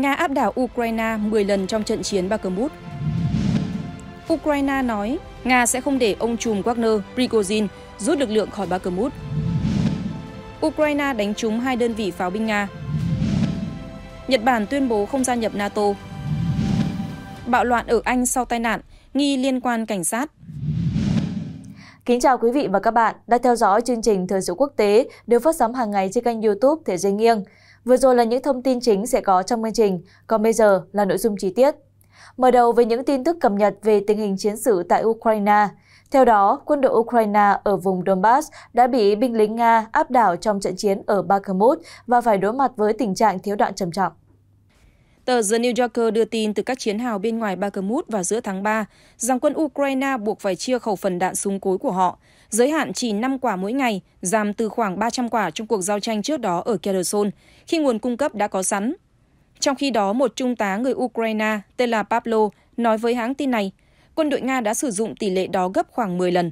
Nga áp đảo Ukraine 10 lần trong trận chiến Bakhmut. Ukraine nói Nga sẽ không để ông trùm Wagner Prigozhin rút lực lượng khỏi Bakhmut. Ukraine đánh trúng hai đơn vị pháo binh Nga. Nhật Bản tuyên bố không gia nhập NATO. Bạo loạn ở Anh sau tai nạn, nghi liên quan cảnh sát. Kính chào quý vị và các bạn đã theo dõi chương trình Thời sự quốc tế được phát sóng hàng ngày trên kênh youtube Thế Giới Nghiêng. Vừa rồi là những thông tin chính sẽ có trong chương trình, còn bây giờ là nội dung chi tiết. Mở đầu với những tin tức cập nhật về tình hình chiến sự tại Ukraine. Theo đó, quân đội Ukraine ở vùng Donbass đã bị binh lính Nga áp đảo trong trận chiến ở Bakhmut và phải đối mặt với tình trạng thiếu đạn trầm trọng. Tờ The New Yorker đưa tin từ các chiến hào bên ngoài Bakhmut vào giữa tháng 3 rằng quân Ukraine buộc phải chia khẩu phần đạn súng cối của họ giới hạn chỉ 5 quả mỗi ngày, giảm từ khoảng 300 quả trong cuộc giao tranh trước đó ở Kherson, khi nguồn cung cấp đã có sẵn. Trong khi đó, một trung tá người Ukraine tên là Pablo nói với hãng tin này, quân đội Nga đã sử dụng tỷ lệ đó gấp khoảng 10 lần.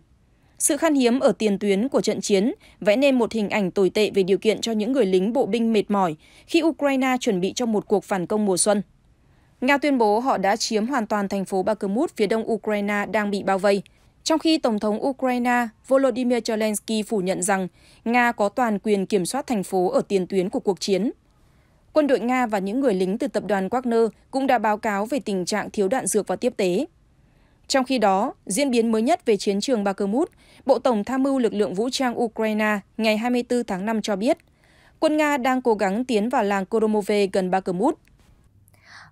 Sự khan hiếm ở tiền tuyến của trận chiến vẽ nên một hình ảnh tồi tệ về điều kiện cho những người lính bộ binh mệt mỏi khi Ukraine chuẩn bị cho một cuộc phản công mùa xuân. Nga tuyên bố họ đã chiếm hoàn toàn thành phố Bakhmut phía đông Ukraine đang bị bao vây – trong khi Tổng thống Ukraine Volodymyr Zelensky phủ nhận rằng Nga có toàn quyền kiểm soát thành phố ở tiền tuyến của cuộc chiến. Quân đội Nga và những người lính từ tập đoàn Wagner cũng đã báo cáo về tình trạng thiếu đạn dược và tiếp tế. Trong khi đó, diễn biến mới nhất về chiến trường Bakhmut, Bộ Tổng Tham mưu lực lượng vũ trang Ukraine ngày 24 tháng 5 cho biết, quân Nga đang cố gắng tiến vào làng Koromove gần Bakhmut.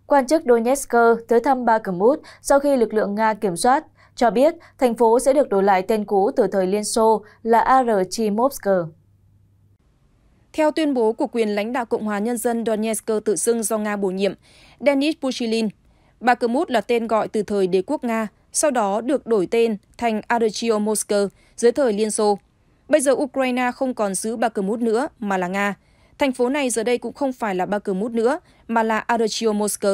Quan chức Donetsk tới thăm Bakhmut sau khi lực lượng Nga kiểm soát cho biết thành phố sẽ được đổi lại tên cũ từ thời Liên Xô là Archimovsk. Theo tuyên bố của quyền lãnh đạo Cộng hòa Nhân dân Donetsk tự xưng do Nga bổ nhiệm, Denis Pushilin, Bakhmut là tên gọi từ thời đế quốc Nga, sau đó được đổi tên thành Archimovsk dưới thời Liên Xô. Bây giờ Ukraine không còn giữ Bakhmut nữa mà là Nga. Thành phố này giờ đây cũng không phải là Bakhmut nữa mà là Archimovsk.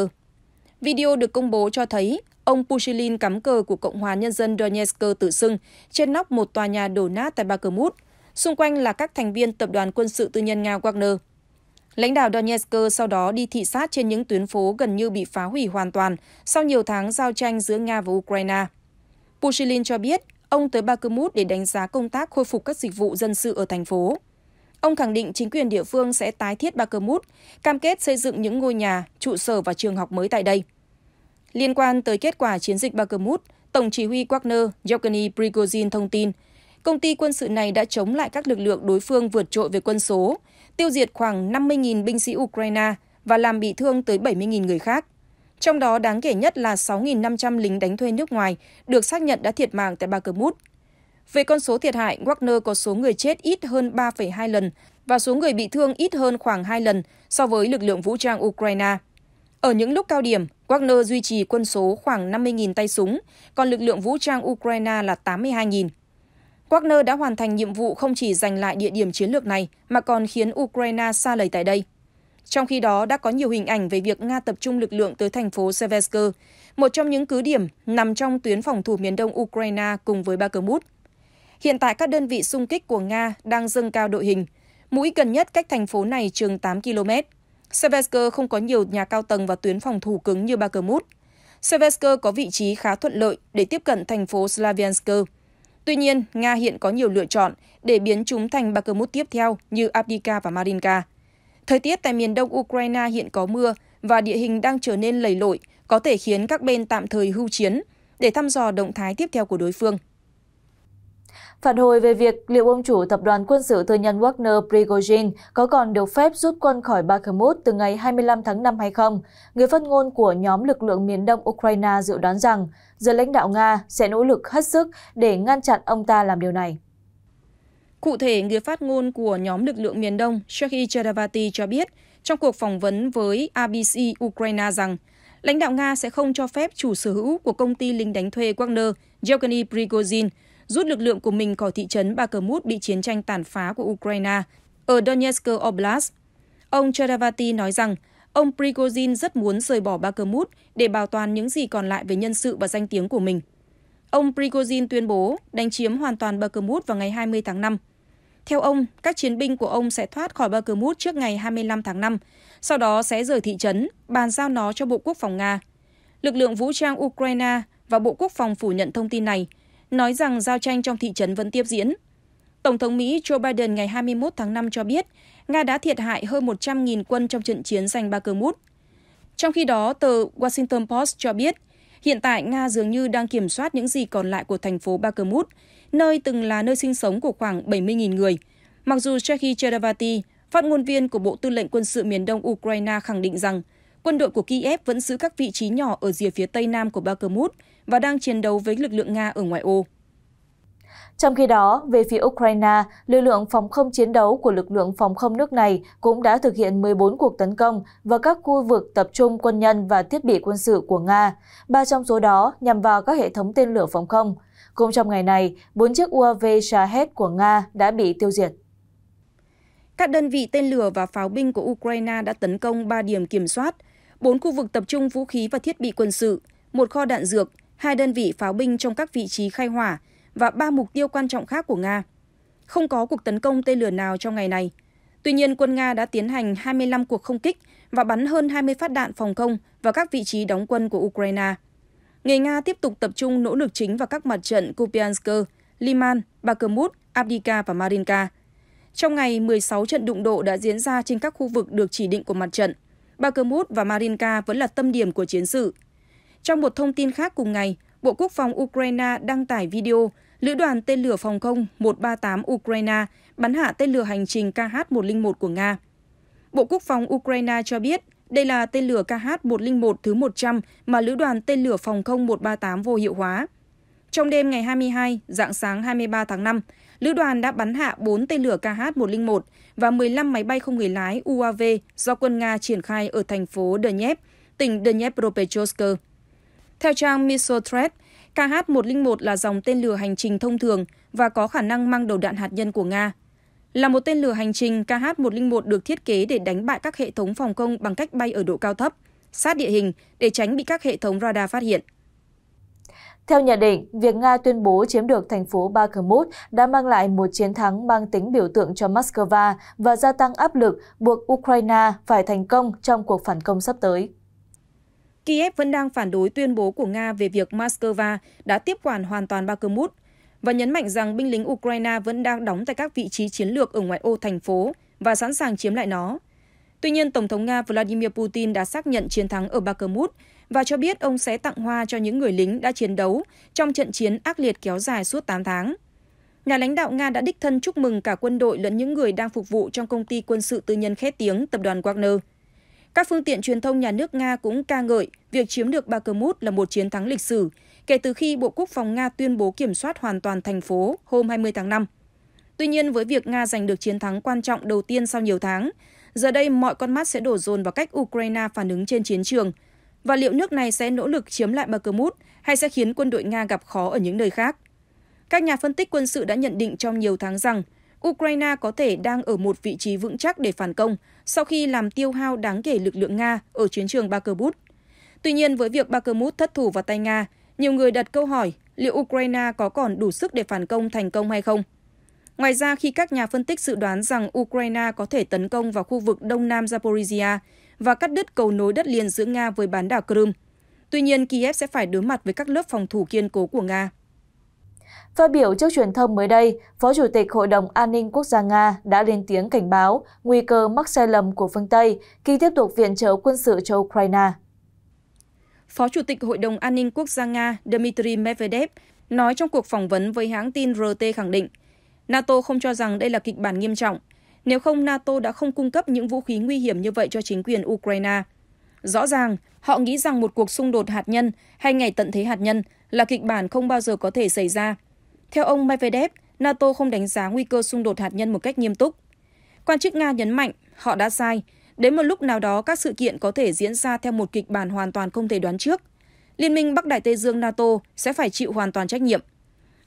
Video được công bố cho thấy Ông Pushilin cắm cờ của Cộng hòa Nhân dân Donetsk tự xưng trên nóc một tòa nhà đổ nát tại Bakhmut, xung quanh là các thành viên tập đoàn quân sự tư nhân Nga Wagner. Lãnh đạo Donetsk sau đó đi thị sát trên những tuyến phố gần như bị phá hủy hoàn toàn sau nhiều tháng giao tranh giữa Nga và Ukraine. Pushilin cho biết ông tới Bakhmut để đánh giá công tác khôi phục các dịch vụ dân sự ở thành phố. Ông khẳng định chính quyền địa phương sẽ tái thiết Bakhmut, cam kết xây dựng những ngôi nhà, trụ sở và trường học mới tại đây. Liên quan tới kết quả chiến dịch Bakhmut, Tổng chỉ huy Wagner Yevgeny Prigozhin thông tin, công ty quân sự này đã chống lại các lực lượng đối phương vượt trội về quân số, tiêu diệt khoảng 50.000 binh sĩ Ukraine và làm bị thương tới 70.000 người khác. Trong đó đáng kể nhất là 6.500 lính đánh thuê nước ngoài được xác nhận đã thiệt mạng tại Bakhmut. Về con số thiệt hại, Wagner có số người chết ít hơn 3,2 lần và số người bị thương ít hơn khoảng 2 lần so với lực lượng vũ trang Ukraine. Ở những lúc cao điểm, Wagner duy trì quân số khoảng 50.000 tay súng, còn lực lượng vũ trang Ukraine là 82.000. Wagner đã hoàn thành nhiệm vụ không chỉ giành lại địa điểm chiến lược này mà còn khiến Ukraine xa lầy tại đây. Trong khi đó, đã có nhiều hình ảnh về việc Nga tập trung lực lượng tới thành phố Seversk, một trong những cứ điểm nằm trong tuyến phòng thủ miền đông Ukraine cùng với Bakhmut. Hiện tại các đơn vị xung kích của Nga đang dâng cao đội hình, mũi gần nhất cách thành phố này chừng 8 km. Sevesk không có nhiều nhà cao tầng và tuyến phòng thủ cứng như Bakhmut. Sevesk có vị trí khá thuận lợi để tiếp cận thành phố Slaviansk. Tuy nhiên, Nga hiện có nhiều lựa chọn để biến chúng thành Bakhmut tiếp theo như Abdika và Marinka. Thời tiết tại miền đông Ukraine hiện có mưa và địa hình đang trở nên lầy lội, có thể khiến các bên tạm thời hưu chiến để thăm dò động thái tiếp theo của đối phương. Phản hồi về việc liệu ông chủ tập đoàn quân sự tư nhân Wagner Prigozhin có còn được phép rút quân khỏi Bakhmut từ ngày 25 tháng 5 hay không, người phát ngôn của nhóm lực lượng miền đông Ukraine dự đoán rằng giới lãnh đạo Nga sẽ nỗ lực hết sức để ngăn chặn ông ta làm điều này. Cụ thể, người phát ngôn của nhóm lực lượng miền đông Sergei Cheravati cho biết trong cuộc phỏng vấn với ABC Ukraine rằng lãnh đạo Nga sẽ không cho phép chủ sở hữu của công ty lính đánh thuê Wagner, Yevgeny Prigozhin, rút lực lượng của mình khỏi thị trấn Bakhmut bị chiến tranh tàn phá của Ukraine ở Donetsk Oblast. Ông Chadavati nói rằng ông Prigozhin rất muốn rời bỏ Bakhmut để bảo toàn những gì còn lại về nhân sự và danh tiếng của mình. Ông Prigozhin tuyên bố đánh chiếm hoàn toàn Bakhmut vào ngày 20 tháng 5. Theo ông, các chiến binh của ông sẽ thoát khỏi Bakhmut trước ngày 25 tháng 5, sau đó sẽ rời thị trấn, bàn giao nó cho Bộ Quốc phòng Nga. Lực lượng vũ trang Ukraine và Bộ Quốc phòng phủ nhận thông tin này – nói rằng giao tranh trong thị trấn vẫn tiếp diễn. Tổng thống Mỹ Joe Biden ngày 21 tháng 5 cho biết Nga đã thiệt hại hơn 100.000 quân trong trận chiến giành Bakhmut. Trong khi đó, tờ Washington Post cho biết hiện tại Nga dường như đang kiểm soát những gì còn lại của thành phố Bakhmut, nơi từng là nơi sinh sống của khoảng 70.000 người. Mặc dù Shekhi Chedavati, phát ngôn viên của Bộ Tư lệnh Quân sự miền đông Ukraine khẳng định rằng quân đội của Kiev vẫn giữ các vị trí nhỏ ở rìa phía tây nam của Bakhmut – và đang chiến đấu với lực lượng Nga ở ngoại ô. Trong khi đó, về phía Ukraine, lực lượng phòng không chiến đấu của lực lượng phòng không nước này cũng đã thực hiện 14 cuộc tấn công vào các khu vực tập trung quân nhân và thiết bị quân sự của Nga, ba trong số đó nhằm vào các hệ thống tên lửa phòng không. Cũng trong ngày này, bốn chiếc UAV Shahed của Nga đã bị tiêu diệt. Các đơn vị tên lửa và pháo binh của Ukraine đã tấn công 3 điểm kiểm soát, 4 khu vực tập trung vũ khí và thiết bị quân sự, một kho đạn dược, hai đơn vị pháo binh trong các vị trí khai hỏa và ba mục tiêu quan trọng khác của Nga. Không có cuộc tấn công tên lửa nào trong ngày này. Tuy nhiên, quân Nga đã tiến hành 25 cuộc không kích và bắn hơn 20 phát đạn phòng không vào các vị trí đóng quân của Ukraine. Người Nga tiếp tục tập trung nỗ lực chính vào các mặt trận Kupiansk, Liman, Bakhmut, Abdika và Marinka. Trong ngày, 16 trận đụng độ đã diễn ra trên các khu vực được chỉ định của mặt trận. Bakhmut và Marinka vẫn là tâm điểm của chiến sự trong một thông tin khác cùng ngày, Bộ Quốc phòng Ukraine đăng tải video lữ đoàn tên lửa phòng không 138 Ukraine bắn hạ tên lửa hành trình KH-101 của Nga. Bộ Quốc phòng Ukraine cho biết đây là tên lửa KH-101 thứ 100 mà lữ đoàn tên lửa phòng không 138 vô hiệu hóa. Trong đêm ngày 22, dạng sáng 23 tháng 5, lữ đoàn đã bắn hạ 4 tên lửa KH-101 và 15 máy bay không người lái UAV do quân Nga triển khai ở thành phố Donetsk, tỉnh Dnepropetrovsk. Theo trang Missile Threat, KH-101 là dòng tên lửa hành trình thông thường và có khả năng mang đầu đạn hạt nhân của Nga. Là một tên lửa hành trình, KH-101 được thiết kế để đánh bại các hệ thống phòng công bằng cách bay ở độ cao thấp, sát địa hình để tránh bị các hệ thống radar phát hiện. Theo nhận định, việc Nga tuyên bố chiếm được thành phố Bakhmut đã mang lại một chiến thắng mang tính biểu tượng cho Moscow và gia tăng áp lực buộc Ukraine phải thành công trong cuộc phản công sắp tới. Kiev vẫn đang phản đối tuyên bố của Nga về việc Moscow đã tiếp quản hoàn toàn Bakhmut và nhấn mạnh rằng binh lính Ukraine vẫn đang đóng tại các vị trí chiến lược ở ngoại ô thành phố và sẵn sàng chiếm lại nó. Tuy nhiên, Tổng thống Nga Vladimir Putin đã xác nhận chiến thắng ở Bakhmut và cho biết ông sẽ tặng hoa cho những người lính đã chiến đấu trong trận chiến ác liệt kéo dài suốt 8 tháng. Nhà lãnh đạo Nga đã đích thân chúc mừng cả quân đội lẫn những người đang phục vụ trong công ty quân sự tư nhân khét tiếng tập đoàn Wagner – các phương tiện truyền thông nhà nước Nga cũng ca ngợi việc chiếm được Bakhmut là một chiến thắng lịch sử kể từ khi Bộ Quốc phòng Nga tuyên bố kiểm soát hoàn toàn thành phố hôm 20 tháng 5. Tuy nhiên, với việc Nga giành được chiến thắng quan trọng đầu tiên sau nhiều tháng, giờ đây mọi con mắt sẽ đổ dồn vào cách Ukraine phản ứng trên chiến trường và liệu nước này sẽ nỗ lực chiếm lại Bakhmut hay sẽ khiến quân đội Nga gặp khó ở những nơi khác. Các nhà phân tích quân sự đã nhận định trong nhiều tháng rằng Ukraine có thể đang ở một vị trí vững chắc để phản công sau khi làm tiêu hao đáng kể lực lượng Nga ở chiến trường Bakhmut. Tuy nhiên, với việc Bakhmut thất thủ vào tay Nga, nhiều người đặt câu hỏi liệu Ukraine có còn đủ sức để phản công thành công hay không. Ngoài ra, khi các nhà phân tích dự đoán rằng Ukraine có thể tấn công vào khu vực đông nam Zaporizhia và cắt đứt cầu nối đất liền giữa Nga với bán đảo Crimea, tuy nhiên Kiev sẽ phải đối mặt với các lớp phòng thủ kiên cố của Nga. Phát biểu trước truyền thông mới đây, Phó Chủ tịch Hội đồng An ninh Quốc gia Nga đã lên tiếng cảnh báo nguy cơ mắc sai lầm của phương Tây khi tiếp tục viện trợ quân sự cho Ukraine. Phó Chủ tịch Hội đồng An ninh Quốc gia Nga Dmitry Medvedev nói trong cuộc phỏng vấn với hãng tin RT khẳng định, NATO không cho rằng đây là kịch bản nghiêm trọng, nếu không NATO đã không cung cấp những vũ khí nguy hiểm như vậy cho chính quyền Ukraine. Rõ ràng, họ nghĩ rằng một cuộc xung đột hạt nhân hay ngày tận thế hạt nhân là kịch bản không bao giờ có thể xảy ra. Theo ông Medvedev, NATO không đánh giá nguy cơ xung đột hạt nhân một cách nghiêm túc. Quan chức Nga nhấn mạnh họ đã sai, đến một lúc nào đó các sự kiện có thể diễn ra theo một kịch bản hoàn toàn không thể đoán trước. Liên minh Bắc Đại Tây Dương NATO sẽ phải chịu hoàn toàn trách nhiệm.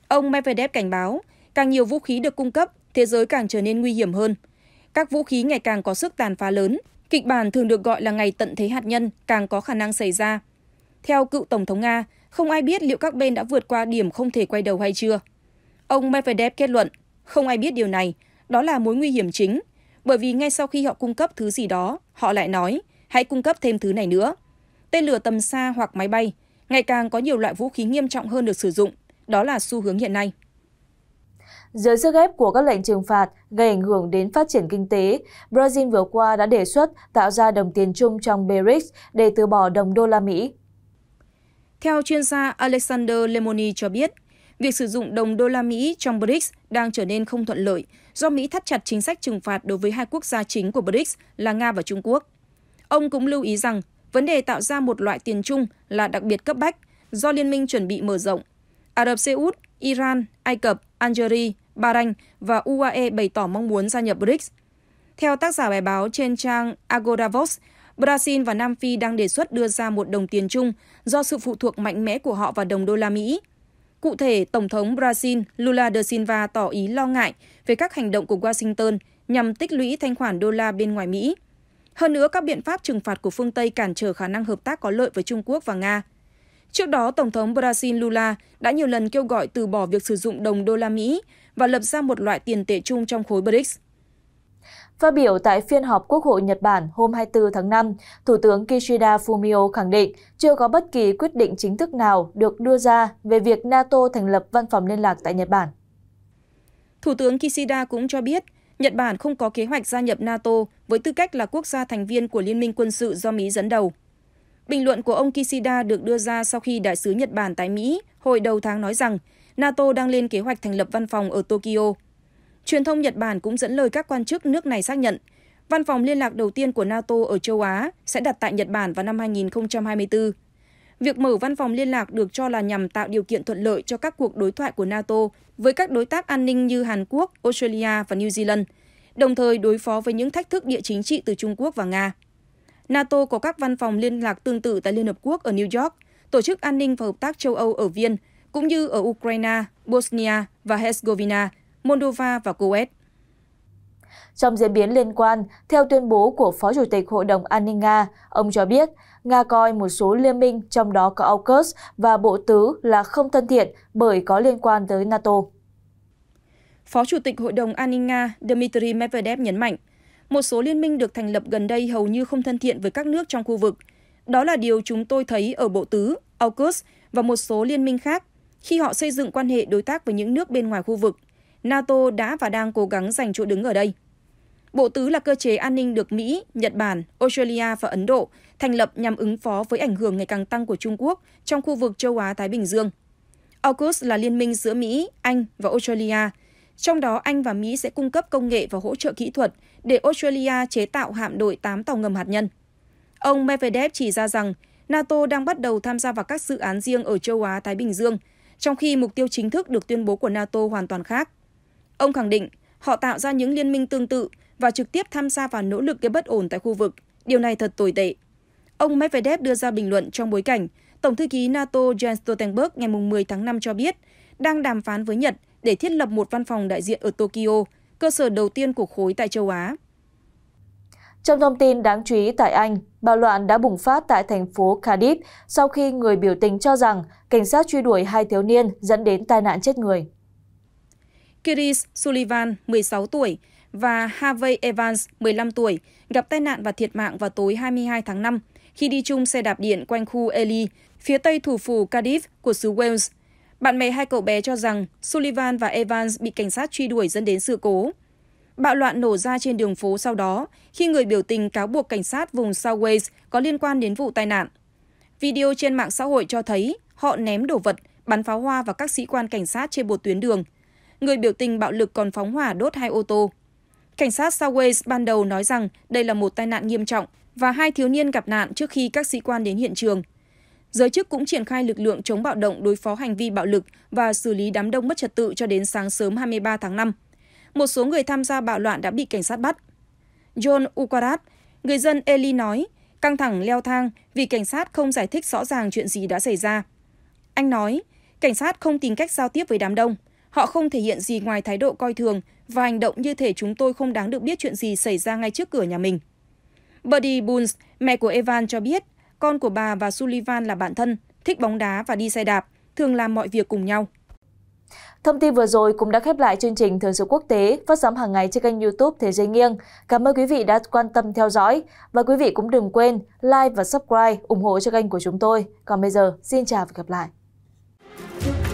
Ông Medvedev cảnh báo, càng nhiều vũ khí được cung cấp, thế giới càng trở nên nguy hiểm hơn. Các vũ khí ngày càng có sức tàn phá lớn, kịch bản thường được gọi là ngày tận thế hạt nhân càng có khả năng xảy ra. Theo cựu Tổng thống Nga, không ai biết liệu các bên đã vượt qua điểm không thể quay đầu hay chưa. Ông Medvedev kết luận, không ai biết điều này, đó là mối nguy hiểm chính, bởi vì ngay sau khi họ cung cấp thứ gì đó, họ lại nói, hãy cung cấp thêm thứ này nữa. Tên lửa tầm xa hoặc máy bay, ngày càng có nhiều loại vũ khí nghiêm trọng hơn được sử dụng, đó là xu hướng hiện nay. Dưới sức ép của các lệnh trừng phạt gây ảnh hưởng đến phát triển kinh tế, Brazil vừa qua đã đề xuất tạo ra đồng tiền chung trong BRICS để từ bỏ đồng đô la Mỹ theo chuyên gia Alexander Lemoni cho biết, việc sử dụng đồng đô la Mỹ trong BRICS đang trở nên không thuận lợi do Mỹ thắt chặt chính sách trừng phạt đối với hai quốc gia chính của BRICS là Nga và Trung Quốc. Ông cũng lưu ý rằng vấn đề tạo ra một loại tiền chung là đặc biệt cấp bách do liên minh chuẩn bị mở rộng. Ả Rập Xê Út, Iran, Ai Cập, Algeria, Bahrain và UAE bày tỏ mong muốn gia nhập BRICS. Theo tác giả bài báo trên trang Agoravox, Brazil và Nam Phi đang đề xuất đưa ra một đồng tiền chung do sự phụ thuộc mạnh mẽ của họ vào đồng đô la Mỹ. Cụ thể, Tổng thống Brazil Lula da Silva tỏ ý lo ngại về các hành động của Washington nhằm tích lũy thanh khoản đô la bên ngoài Mỹ. Hơn nữa, các biện pháp trừng phạt của phương Tây cản trở khả năng hợp tác có lợi với Trung Quốc và Nga. Trước đó, Tổng thống Brazil Lula đã nhiều lần kêu gọi từ bỏ việc sử dụng đồng đô la Mỹ và lập ra một loại tiền tệ chung trong khối BRICS. Phát biểu tại phiên họp Quốc hội Nhật Bản hôm 24 tháng 5, Thủ tướng Kishida Fumio khẳng định chưa có bất kỳ quyết định chính thức nào được đưa ra về việc NATO thành lập văn phòng liên lạc tại Nhật Bản. Thủ tướng Kishida cũng cho biết, Nhật Bản không có kế hoạch gia nhập NATO với tư cách là quốc gia thành viên của Liên minh quân sự do Mỹ dẫn đầu. Bình luận của ông Kishida được đưa ra sau khi đại sứ Nhật Bản tại Mỹ hồi đầu tháng nói rằng NATO đang lên kế hoạch thành lập văn phòng ở Tokyo Truyền thông Nhật Bản cũng dẫn lời các quan chức nước này xác nhận, văn phòng liên lạc đầu tiên của NATO ở châu Á sẽ đặt tại Nhật Bản vào năm 2024. Việc mở văn phòng liên lạc được cho là nhằm tạo điều kiện thuận lợi cho các cuộc đối thoại của NATO với các đối tác an ninh như Hàn Quốc, Australia và New Zealand, đồng thời đối phó với những thách thức địa chính trị từ Trung Quốc và Nga. NATO có các văn phòng liên lạc tương tự tại Liên Hợp Quốc ở New York, Tổ chức An ninh và Hợp tác châu Âu ở Viên, cũng như ở Ukraine, Bosnia và Herzegovina, Moldova và Kuwait. Trong diễn biến liên quan, theo tuyên bố của Phó Chủ tịch Hội đồng An ninh Nga, ông cho biết Nga coi một số liên minh trong đó có AUKUS và Bộ Tứ là không thân thiện bởi có liên quan tới NATO. Phó Chủ tịch Hội đồng An ninh Nga Dmitry Medvedev nhấn mạnh, một số liên minh được thành lập gần đây hầu như không thân thiện với các nước trong khu vực. Đó là điều chúng tôi thấy ở Bộ Tứ, AUKUS và một số liên minh khác khi họ xây dựng quan hệ đối tác với những nước bên ngoài khu vực NATO đã và đang cố gắng giành chỗ đứng ở đây. Bộ tứ là cơ chế an ninh được Mỹ, Nhật Bản, Australia và Ấn Độ thành lập nhằm ứng phó với ảnh hưởng ngày càng tăng của Trung Quốc trong khu vực châu Á-Thái Bình Dương. AUKUS là liên minh giữa Mỹ, Anh và Australia. Trong đó, Anh và Mỹ sẽ cung cấp công nghệ và hỗ trợ kỹ thuật để Australia chế tạo hạm đội 8 tàu ngầm hạt nhân. Ông Medvedev chỉ ra rằng NATO đang bắt đầu tham gia vào các dự án riêng ở châu Á-Thái Bình Dương, trong khi mục tiêu chính thức được tuyên bố của NATO hoàn toàn khác. Ông khẳng định họ tạo ra những liên minh tương tự và trực tiếp tham gia vào nỗ lực gây bất ổn tại khu vực. Điều này thật tồi tệ. Ông Medvedev đưa ra bình luận trong bối cảnh Tổng thư ký NATO Jens Stoltenberg ngày 10 tháng 5 cho biết đang đàm phán với Nhật để thiết lập một văn phòng đại diện ở Tokyo, cơ sở đầu tiên của khối tại châu Á. Trong thông tin đáng chú ý tại Anh, bạo loạn đã bùng phát tại thành phố Cardiff sau khi người biểu tình cho rằng cảnh sát truy đuổi hai thiếu niên dẫn đến tai nạn chết người. Kiris Sullivan, 16 tuổi, và Harvey Evans, 15 tuổi, gặp tai nạn và thiệt mạng vào tối 22 tháng 5 khi đi chung xe đạp điện quanh khu Ely, phía tây thủ phủ Cardiff của xứ Wales. Bạn bè hai cậu bé cho rằng Sullivan và Evans bị cảnh sát truy đuổi dẫn đến sự cố. Bạo loạn nổ ra trên đường phố sau đó khi người biểu tình cáo buộc cảnh sát vùng South Wales có liên quan đến vụ tai nạn. Video trên mạng xã hội cho thấy họ ném đồ vật, bắn pháo hoa và các sĩ quan cảnh sát trên một tuyến đường người biểu tình bạo lực còn phóng hỏa đốt hai ô tô. Cảnh sát Southwest ban đầu nói rằng đây là một tai nạn nghiêm trọng và hai thiếu niên gặp nạn trước khi các sĩ quan đến hiện trường. Giới chức cũng triển khai lực lượng chống bạo động đối phó hành vi bạo lực và xử lý đám đông mất trật tự cho đến sáng sớm 23 tháng 5. Một số người tham gia bạo loạn đã bị cảnh sát bắt. John Ukarat, người dân Eli nói, căng thẳng leo thang vì cảnh sát không giải thích rõ ràng chuyện gì đã xảy ra. Anh nói, cảnh sát không tìm cách giao tiếp với đám đông, Họ không thể hiện gì ngoài thái độ coi thường và hành động như thể chúng tôi không đáng được biết chuyện gì xảy ra ngay trước cửa nhà mình. Buddy Boons, mẹ của Evan cho biết, con của bà và Sullivan là bạn thân, thích bóng đá và đi xe đạp, thường làm mọi việc cùng nhau. Thông tin vừa rồi cũng đã khép lại chương trình Thời sự quốc tế phát sóng hàng ngày trên kênh youtube Thế giới nghiêng. Cảm ơn quý vị đã quan tâm theo dõi và quý vị cũng đừng quên like và subscribe ủng hộ cho kênh của chúng tôi. Còn bây giờ, xin chào và gặp lại.